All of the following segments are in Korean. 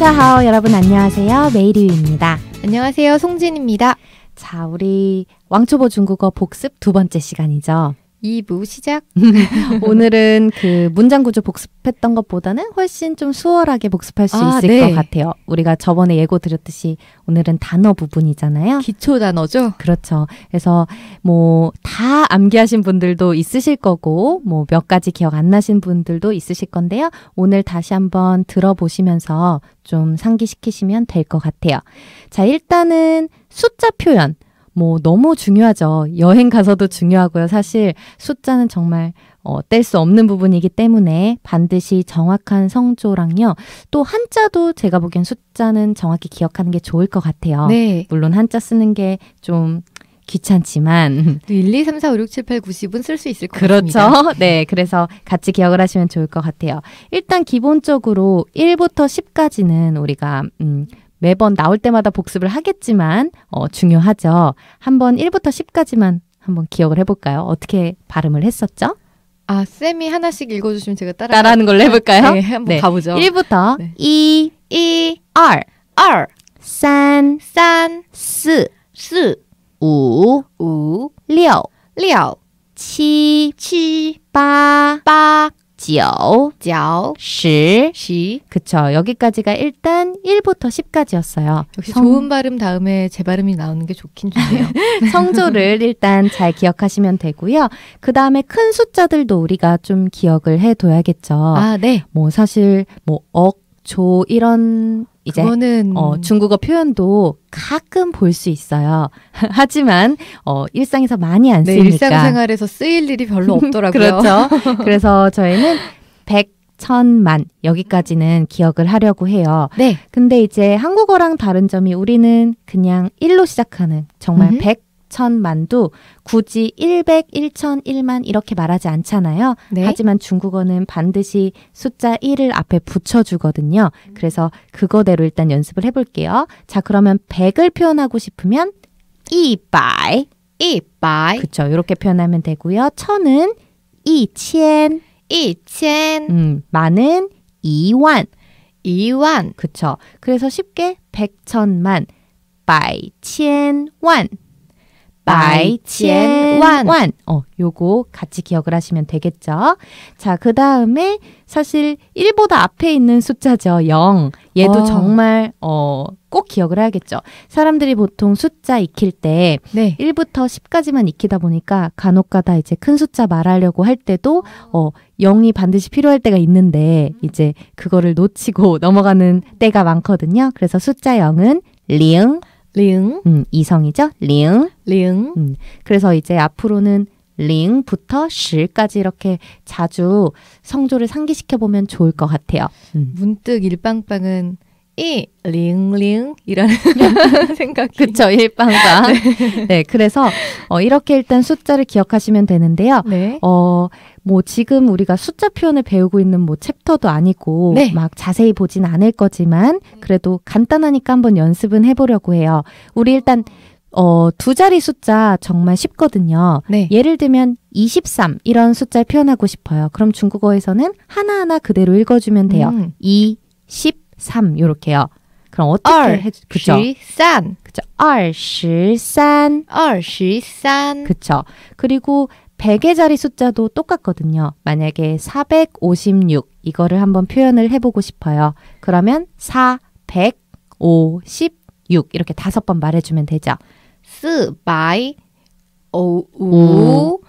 다하오 여러분 안녕하세요. 메이리유입니다. 안녕하세요. 송진입니다. 자, 우리 왕초보 중국어 복습 두 번째 시간이죠. 2부 시작. 네. 오늘은 그 문장 구조 복습했던 것보다는 훨씬 좀 수월하게 복습할 수 아, 있을 네. 것 같아요. 우리가 저번에 예고 드렸듯이 오늘은 단어 부분이잖아요. 기초 단어죠. 그렇죠. 그래서 뭐 다 암기하신 분들도 있으실 거고 뭐 몇 가지 기억 안 나신 분들도 있으실 건데요. 오늘 다시 한번 들어보시면서 좀 상기시키시면 될 것 같아요. 자, 일단은 숫자 표현. 뭐 너무 중요하죠. 여행 가서도 중요하고요. 사실 숫자는 정말 어, 뗄 수 없는 부분이기 때문에 반드시 정확한 성조랑요. 또 한자도 제가 보기엔 숫자는 정확히 기억하는 게 좋을 것 같아요. 네. 물론 한자 쓰는 게 좀 귀찮지만 1, 2, 3, 4, 5, 6, 7, 8, 9, 10은 쓸 수 있을 것 그렇죠? 같습니다. 그렇죠. 네, 그래서 같이 기억을 하시면 좋을 것 같아요. 일단 기본적으로 1부터 10까지는 우리가 음, 매번 나올 때마다 복습을 하겠지만 어, 중요하죠. 한번 1부터 10까지만 한번 기억을 해볼까요? 어떻게 발음을 했었죠? 아, 쌤이 하나씩 읽어주시면 제가 따라 따라하는 걸로 해볼까요? 네, 한번 네. 가보죠. 1부터 네. E, E, R, R, 3, 3, 4, 4, 5, 5, 6, 6, 7, 7, 8, 8, 九, 9, 10, 그쵸. 여기까지가 일단 1부터 1까지였어요 역시 성... 좋은 발음 다음에 제 발음이 나오는 게 좋긴 좋네요. 성조를 일단 잘 기억하시면 되고요. 그 다음에 큰 숫자들도 우리가 좀 기억을 해둬야겠죠. 아, 네. 뭐 사실 뭐 억, 조 이런 이제 그거는... 어, 중국어 표현도 가끔 볼 수 있어요. 하지만 어, 일상에서 많이 안 쓰니까 네, 일상생활에서 쓰일 일이 별로 없더라고요. 그렇죠. 그래서 저희는 1 천만 여기까지는 기억을 하려고 해요. 네. 근데 이제 한국어랑 다른 점이 우리는 그냥 1로 시작하는 정말 음 천만도 굳이 100, 1천 1만 이렇게 말하지 않잖아요. 네. 하지만 중국어는 반드시 숫자 1을 앞에 붙여주거든요. 음. 그래서 그거대로 일단 연습을 해볼게요. 자, 그러면 100을 표현하고 싶으면 200, 200. 그쵸, 이렇게 표현하면 되고요. 천은 1천0천1 음, 만은 2만, 2만. 그쵸. 그래서 쉽게 100, 천만, 100, 1 0百千万. 어, 요거 같이 기억을 하시면 되겠죠. 자, 그 다음에 사실 1보다 앞에 있는 숫자죠. 영 얘도 어. 정말, 어, 꼭 기억을 해야겠죠. 사람들이 보통 숫자 익힐 때 네. 1부터 10까지만 익히다 보니까 간혹 가다 이제 큰 숫자 말하려고 할 때도 어 0이 반드시 필요할 때가 있는데 음. 이제 그거를 놓치고 넘어가는 때가 많거든요. 그래서 숫자 영은링 링. 음, 이성이죠. 링. 링. 음, 그래서 이제 앞으로는 링부터 1까지 이렇게 자주 성조를 상기시켜 보면 좋을 것 같아요. 음. 문득 일빵빵은 이 링링이라는 생각이 그쵸 일방과 네. 네. 그래서 어, 이렇게 일단 숫자를 기억하시면 되는데요. 네. 어, 뭐 지금 우리가 숫자 표현을 배우고 있는 뭐 챕터도 아니고 네. 막 자세히 보진 않을 거지만 그래도 간단하니까 한번 연습은 해보려고 해요. 우리 일단 어, 두 자리 숫자 정말 쉽거든요. 네. 예를 들면 23 이런 숫자를 표현하고 싶어요. 그럼 중국어에서는 하나하나 그대로 읽어주면 돼요. 음. 2, 10, 3 요렇게요. 그럼 어떻게 해 그쵸? 13. 그쵸? 23. 23. 그쵸? 그리고 100의 자리 숫자도 똑같거든요. 만약에 456 이거를 한번 표현을 해 보고 싶어요. 그러면 456 이렇게 다섯 번 말해 주면 되죠. 456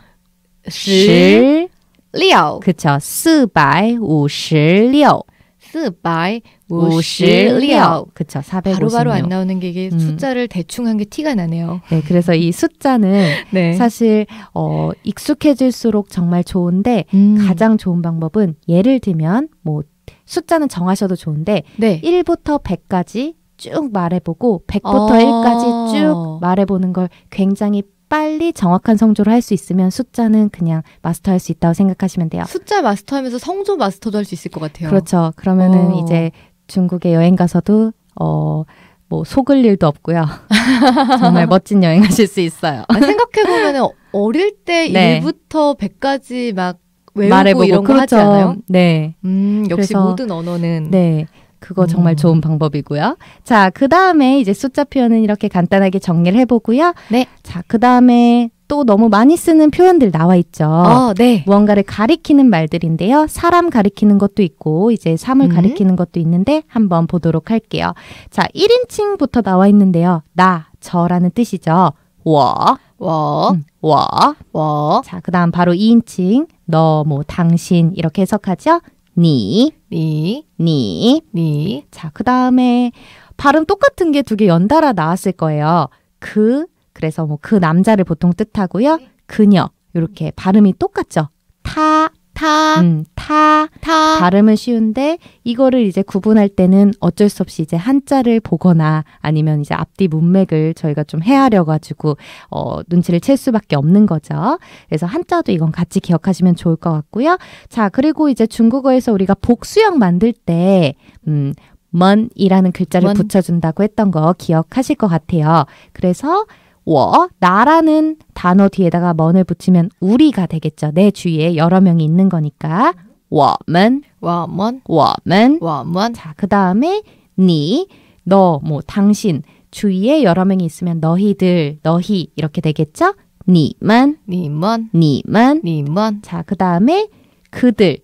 그쵸. 456四百 56. 그쵸, 456. 바로바로 안 나오는 게 이게 음. 숫자를 대충 한 게 티가 나네요. 네, 그래서 이 숫자는 네. 사실 어, 익숙해질수록 정말 좋은데 음. 가장 좋은 방법은 예를 들면 뭐 숫자는 정하셔도 좋은데 네. 1부터 100까지 쭉 말해보고 100부터 어. 1까지 쭉 말해보는 걸 굉장히 빨리 정확한 성조를 할 수 있으면 숫자는 그냥 마스터할 수 있다고 생각하시면 돼요. 숫자 마스터하면서 성조 마스터도 할 수 있을 것 같아요. 그렇죠. 그러면은 오. 어. 이제 중국에 여행 가서도 어. 뭐 속을 일도 없고요. 정말 멋진 여행하실 수 있어요. 아, 생각해보면 어릴 때 네. 1부터 100까지 막 외우고 말해보고, 이런 거 그렇죠. 하지 않아요? 네. 음, 역시 모든 언어는 네. 그거 정말 음. 좋은 방법이고요. 자, 그 다음에 이제 숫자 표현은 이렇게 간단하게 정리를 해보고요. 네. 자, 그 다음에 또 너무 많이 쓰는 표현들 나와 있죠. 어, 네. 무언가를 가리키는 말들인데요. 사람 가리키는 것도 있고 이제 삶을 음. 가리키는 것도 있는데 한번 보도록 할게요. 자, 1인칭부터 나와 있는데요. 나, 저라는 뜻이죠. 워, 워, 음, 워, 워. 자, 그다음 바로 2인칭 너, 뭐, 당신 이렇게 해석하죠. 니, 니, 니, 니. 자, 그 다음에 발음 똑같은 게 두 개 연달아 나왔을 거예요. 그, 그래서 뭐 그 남자를 보통 뜻하고요. 그녀, 이렇게 발음이 똑같죠. 타, 타, 음, 타, 타. 발음은 쉬운데 이거를 이제 구분할 때는 어쩔 수 없이 이제 한자를 보거나 아니면 이제 앞뒤 문맥을 저희가 좀 헤아려 가지고 어, 눈치를 챌 수밖에 없는 거죠. 그래서 한자도 이건 같이 기억하시면 좋을 것 같고요. 자, 그리고 이제 중국어에서 우리가 복수형 만들 때 음, 먼이라는 글자를 먼. 붙여준다고 했던 거 기억하실 것 같아요. 그래서 워, 나라는 단어 뒤에다가 먼을 붙이면 우리가 되겠죠. 내 주위에 여러 명이 있는 거니까. 我们,我们,我们,我们. 자, 그 다음에 니, 너, 뭐, 당신. 주위에 여러 명이 있으면 너희들, 너희 이렇게 되겠죠? 你们,你们,你们,你们. 자, 그 다음에 그들,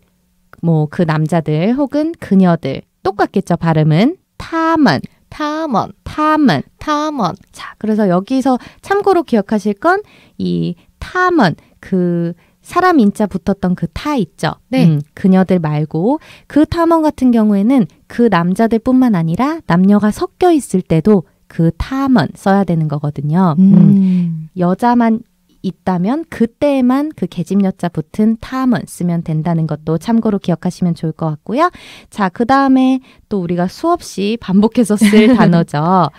뭐, 그 남자들 혹은 그녀들. 똑같겠죠, 발음은. 타만 타먼, 타먼, 타먼. 자, 그래서 여기서 참고로 기억하실 건 이 타먼 그 사람 인자 붙었던 그 타 있죠. 네. 음, 그녀들 말고 그 타먼 같은 경우에는 그 남자들뿐만 아니라 남녀가 섞여 있을 때도 그 타먼 써야 되는 거거든요. 음. 음. 여자만 있다면 그때에만 그 계집여자 붙은 탐은 쓰면 된다는 것도 참고로 기억하시면 좋을 것 같고요. 자, 그 다음에 또 우리가 수없이 반복해서 쓸 단어죠.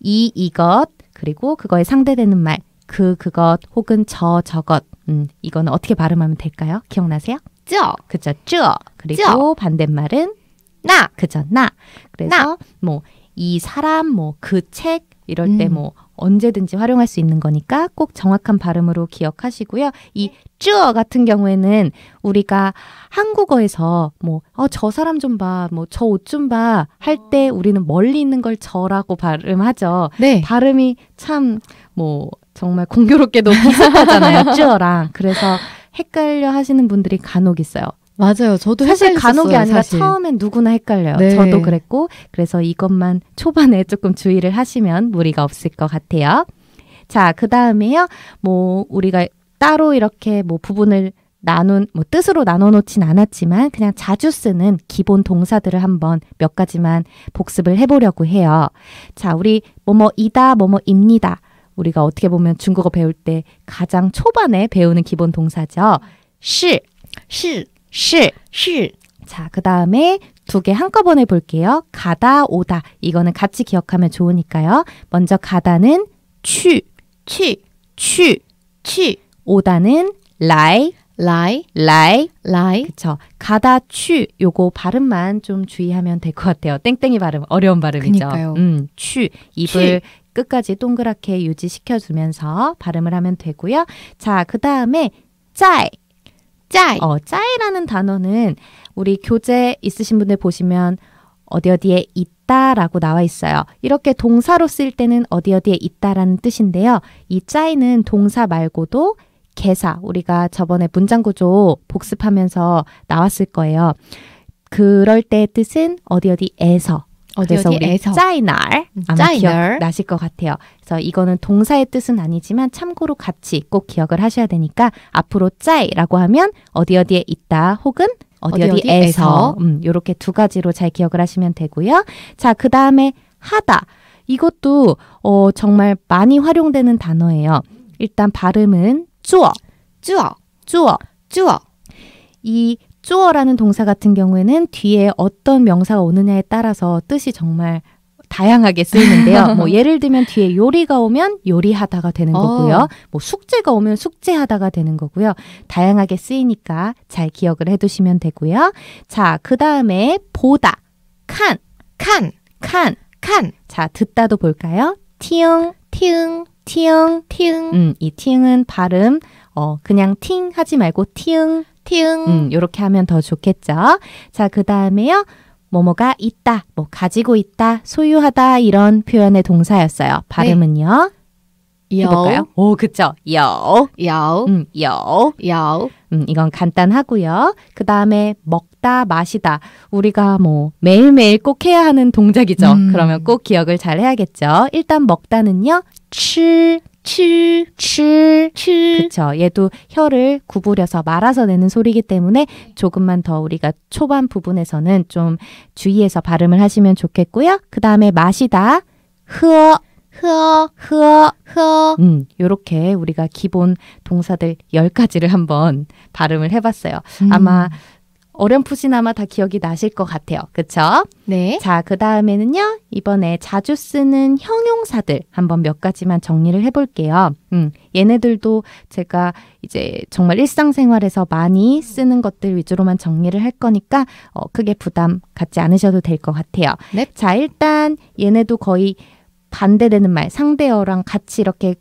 이, 이것, 그리고 그거에 상대되는 말, 그, 그것, 혹은 저, 저것. 음, 이거는 어떻게 발음하면 될까요? 기억나세요? 쯔! 그죠, 쯔! 그리고 쯔. 반대말은 나! 그죠, 나. 그래서 나. 뭐, 이 사람, 뭐, 그 책, 이럴 때뭐 음. 언제든지 활용할 수 있는 거니까 꼭 정확한 발음으로 기억하시고요. 이 쯔어 네. 같은 경우에는 우리가 한국어에서 뭐 어 저 사람 좀 봐, 뭐 저 옷 좀 봐 할때 아. 우리는 멀리 있는 걸 저라고 발음하죠. 네. 발음이 참 뭐 정말 공교롭게도 비슷하잖아요. 쯔어랑 그래서 헷갈려 하시는 분들이 간혹 있어요. 맞아요. 저도 사실 간혹이 아니라 사실. 처음엔 누구나 헷갈려요. 네. 저도 그랬고 그래서 이것만 초반에 조금 주의를 하시면 무리가 없을 것 같아요. 자, 그 다음에요. 뭐 우리가 따로 이렇게 뭐 부분을 나눈 뭐 뜻으로 나눠 놓진 않았지만 그냥 자주 쓰는 기본 동사들을 한번 몇 가지만 복습을 해 보려고 해요. 자, 우리 뭐뭐이다, 뭐뭐입니다. 우리가 어떻게 보면 중국어 배울 때 가장 초반에 배우는 기본 동사죠. 시, 시 시. 시. 자, 그 다음에 두 개 한꺼번에 볼게요. 가다, 오다. 이거는 같이 기억하면 좋으니까요. 먼저 가다는 취, 취, 취, 취. 오다는 라이, 라이, 라이, 라이. 그쵸. 가다, 취. 요거 발음만 좀 주의하면 될 것 같아요. 땡땡이 발음. 어려운 발음이죠. 음, 취. 입을 취. 끝까지 동그랗게 유지시켜주면서 발음을 하면 되고요. 자, 그 다음에 짜 짜이. 어, 짜이라는 단어는 우리 교재 있으신 분들 보시면 어디 어디에 있다라고 나와 있어요. 이렇게 동사로 쓰일 때는 어디 어디에 있다라는 뜻인데요. 이 짜이는 동사 말고도 개사 우리가 저번에 문장 구조 복습하면서 나왔을 거예요. 그럴 때 뜻은 어디 어디에서 어, 그래서 어디에서? 짜이날 아마 짜이날. 기억나실 것 같아요. 그래서 이거는 동사의 뜻은 아니지만 참고로 같이 꼭 기억을 하셔야 되니까 앞으로 짜이라고 하면 어디 어디에 있다 혹은 어디 어디에서 이렇게 음, 두 가지로 잘 기억을 하시면 되고요. 자, 그 다음에 하다. 이것도 어, 정말 많이 활용되는 단어예요. 일단 발음은 쭈어, 쭈어, 쭈어, 쭈어. 이 주어라는 동사 같은 경우에는 뒤에 어떤 명사가 오느냐에 따라서 뜻이 정말 다양하게 쓰이는데요. 뭐 예를 들면 뒤에 요리가 오면 요리하다가 되는 어. 거고요. 어. 뭐 숙제가 오면 숙제하다가 되는 거고요. 다양하게 쓰이니까 잘 기억을 해두시면 되고요. 자, 그 다음에 보다, 칸, 칸, 칸, 칸. 자, 듣다도 볼까요? 티응, 티응, 티응, 티응. 음, 이 티응은 발음 어, 그냥 팅 하지 말고 티응. 티응. 음, 요렇게 하면 더 좋겠죠. 자, 그 다음에요. 뭐뭐가 있다, 뭐 가지고 있다, 소유하다 이런 표현의 동사였어요. 네. 발음은요. 네. 어. 볼까요 오, 그쵸. 여. 여. 어. 어. 음, 여. 여. 음, 이건 간단하고요. 그 다음에 먹다, 마시다. 우리가 뭐 매일매일 꼭 해야 하는 동작이죠. 음. 그러면 꼭 기억을 잘 해야겠죠. 일단 먹다는요. 치. 치, 치, 치. 그쵸. 얘도 혀를 구부려서 말아서 내는 소리이기 때문에 조금만 더 우리가 초반 부분에서는 좀 주의해서 발음을 하시면 좋겠고요. 그 다음에 마시다, 흐어, 흐어, 흐어, 흐어. 음, 요렇게 우리가 기본 동사들 열가지를 한번 발음을 해봤어요. 음. 아마 어렴풋이나마 다 기억이 나실 것 같아요. 그쵸? 네. 자, 그 다음에는요, 이번에 자주 쓰는 형용사들 한번 몇 가지만 정리를 해볼게요. 음, 얘네들도 제가 이제 정말 일상생활에서 많이 쓰는 것들 위주로만 정리를 할 거니까 어, 크게 부담 갖지 않으셔도 될 것 같아요. 네. 자, 일단 얘네도 거의 반대되는 말, 상대어랑 같이 이렇게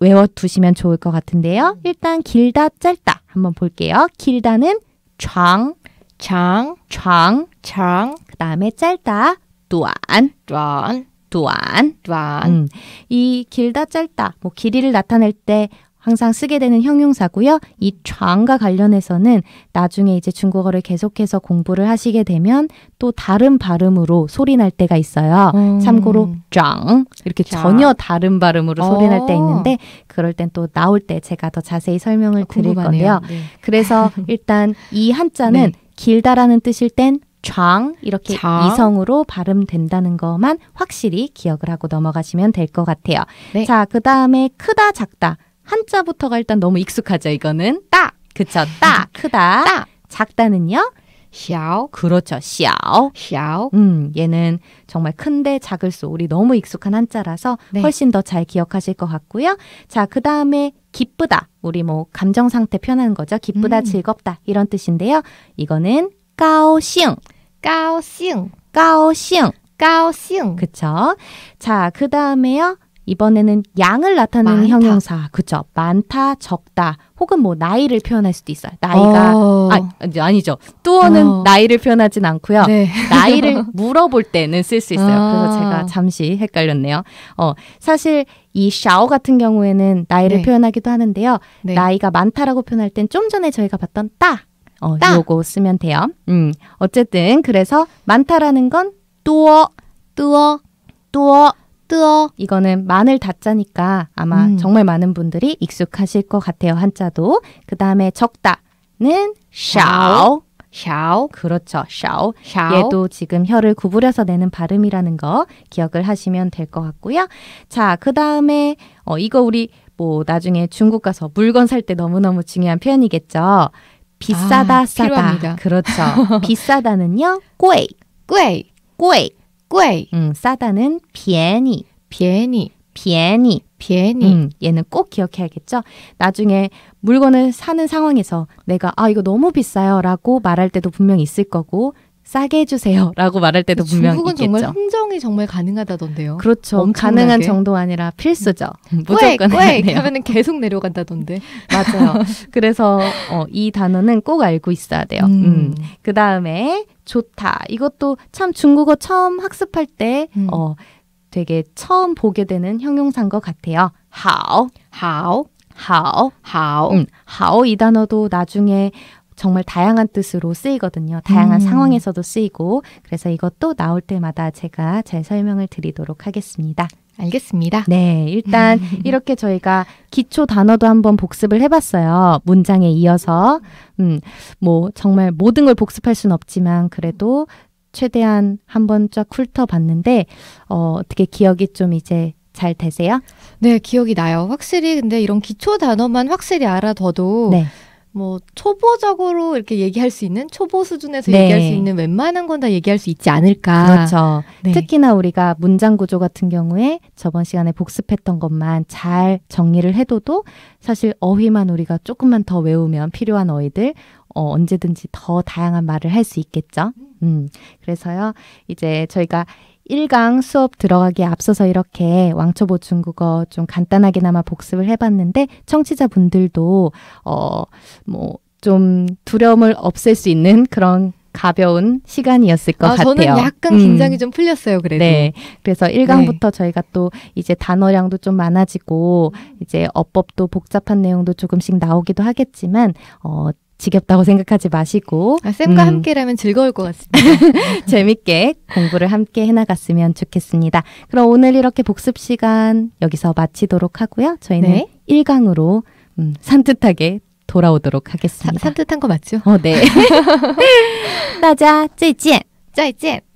외워두시면 좋을 것 같은데요. 일단 길다, 짧다 한번 볼게요. 길다는 长 장, 장, 장. 그 다음에 짧다, 또안, 또안, 또안, 이 길다, 짧다, 뭐 길이를 나타낼 때 항상 쓰게 되는 형용사고요. 이 장과 관련해서는 나중에 이제 중국어를 계속해서 공부를 하시게 되면 또 다른 발음으로 소리 날 때가 있어요. 음. 참고로 장 이렇게 자. 전혀 다른 발음으로 소리 날때 어. 있는데 그럴 땐 또 나올 때 제가 더 자세히 설명을 아, 드릴 궁금하네요. 건데요. 네. 그래서 일단 이 한자는 네. 길다라는 뜻일 땐 좌, 이렇게 자. 이성으로 발음된다는 것만 확실히 기억을 하고 넘어가시면 될 것 같아요. 네. 자, 그 다음에 크다, 작다. 한자부터가 일단 너무 익숙하죠, 이거는. 따! 그쵸, 따, 크다. 따. 작다는요? 샤오. 그렇죠. 샤오. 샤오. 음, 얘는 정말 큰데 작을 소. 우리 너무 익숙한 한자라서 네. 훨씬 더 잘 기억하실 것 같고요. 자, 그 다음에 기쁘다. 우리 뭐 감정 상태 표현하는 거죠. 기쁘다, 음. 즐겁다 이런 뜻인데요. 이거는 까오싱. 까오싱. 까오싱. 까오싱. 그쵸? 자, 그 다음에요. 이번에는 양을 나타내는 많다. 형용사. 그쵸. 많다, 적다. 혹은 뭐 나이를 표현할 수도 있어요. 나이가 어... 아, 아니죠. 뚜어는 어... 나이를 표현하진 않고요. 네. 나이를 물어볼 때는 쓸 수 있어요. 아... 그래서 제가 잠시 헷갈렸네요. 어, 사실 이 샤오 같은 경우에는 나이를 네. 표현하기도 하는데요. 네. 나이가 많다라고 표현할 땐 좀 전에 저희가 봤던 따. 어, 따. 요거 쓰면 돼요. 음. 어쨌든 그래서 많다라는 건 뚜어 뚜어 뚜어 뜨어 이거는 마늘 다자니까 아마 음. 정말 많은 분들이 익숙하실 것 같아요 한자도 그 다음에 적다는 샤오 샤오 그렇죠 샤오 샤오 얘도 지금 혀를 구부려서 내는 발음이라는 거 기억을 하시면 될 것 같고요 자그 다음에 어, 이거 우리 뭐 나중에 중국 가서 물건 살 때 너무너무 중요한 표현이겠죠 비싸다 아, 싸다 필요합니다. 그렇죠 비싸다는요 꼬이 꼬이 꼬이 贵. 음, 싸다는 비宜이비便이비宜 음, 얘는 꼭 기억해야겠죠. 나중에 물건을 사는 상황에서 내가 아 이거 너무 비싸요라고 말할 때도 분명 있을 거고 싸게 해주세요. 라고 말할 때도 분명 중국은 있겠죠. 정말 흥정이 정말 가능하다던데요. 그렇죠. 엄청나게. 가능한 정도 아니라 필수죠. 음. 무조건 해야 하면 계속 내려간다던데. 맞아요. 그래서 어, 이 단어는 꼭 알고 있어야 돼요. 음. 음. 그 다음에 좋다. 이것도 참 중국어 처음 학습할 때 음. 어, 되게 처음 보게 되는 형용사인 것 같아요. 하오. 하오. 하오. 하오. 하오. 이 단어도 나중에 정말 다양한 뜻으로 쓰이거든요. 다양한 음. 상황에서도 쓰이고 그래서 이것도 나올 때마다 제가 잘 설명을 드리도록 하겠습니다. 알겠습니다. 네, 일단 이렇게 저희가 기초 단어도 한번 복습을 해봤어요. 문장에 이어서 음, 뭐 정말 모든 걸 복습할 순 없지만 그래도 최대한 한번 쫙 훑어봤는데 어, 어떻게 기억이 좀 이제 잘 되세요? 네, 기억이 나요. 확실히 근데 이런 기초 단어만 확실히 알아둬도 네. 뭐 초보적으로 이렇게 얘기할 수 있는 초보 수준에서 네. 얘기할 수 있는 웬만한 건 다 얘기할 수 있지 않을까. 그렇죠. 네. 특히나 우리가 문장 구조 같은 경우에 저번 시간에 복습했던 것만 잘 정리를 해둬도 사실 어휘만 우리가 조금만 더 외우면 필요한 어휘들 어, 언제든지 더 다양한 말을 할 수 있겠죠. 음. 음. 그래서요. 이제 저희가 1강 수업 들어가기에 앞서서 이렇게 왕초보 중국어 좀 간단하게나마 복습을 해봤는데 청취자분들도 어 뭐 좀 두려움을 없앨 수 있는 그런 가벼운 시간이었을 것 아, 같아요. 저는 약간 음. 긴장이 음. 좀 풀렸어요, 그래도. 네. 그래서 1강부터 네. 저희가 또 이제 단어량도 좀 많아지고, 이제 어법도 복잡한 내용도 조금씩 나오기도 하겠지만, 어, 지겹다고 생각하지 마시고 아, 쌤과 음. 함께라면 즐거울 것 같습니다. 재밌게 공부를 함께 해나갔으면 좋겠습니다. 그럼 오늘 이렇게 복습 시간 여기서 마치도록 하고요. 저희는 네. 1강으로 음, 산뜻하게 돌아오도록 하겠습니다. 산뜻한 거 맞죠? 어, 네. 大家再见，再见。